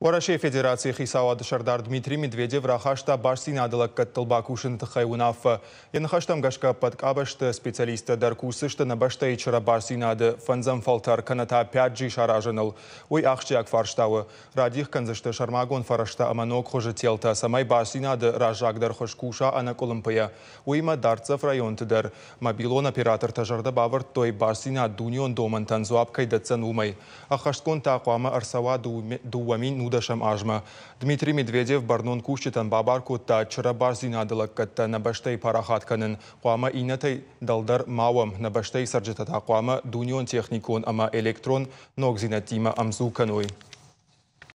Варашей Федерации Хисауад Шардар Дмитрий Медведев Рахашта Барсинадала Каттылбакушин Тхайунаф. Янхаштам Гашка Падкабашта специалиста Даркусышта Набашта и Чара ады Фанзам Фалтар Каната Пяджи Ой Уй Ахчак Фарштауы. Радих Канзашта Шармагон Фарашта Аманок Хожетелта Самай Барсинады Ражак Дархошкуша Ой ма Дарцев район дар Мобилон оператор Тажарда Бавар Той Барсина Дунион Доман Танзуапкай Дацан Умай. Ахашкон Такуама Арсава Дуамин удашам ажма. Дмитрий Медведев барнон кушчитан та чыра барзинадылык набаштай набаштей парахатканын куама инатай далдар мауам Набаштай саржитата куама дунион техникон ама электрон амзу амзуканой.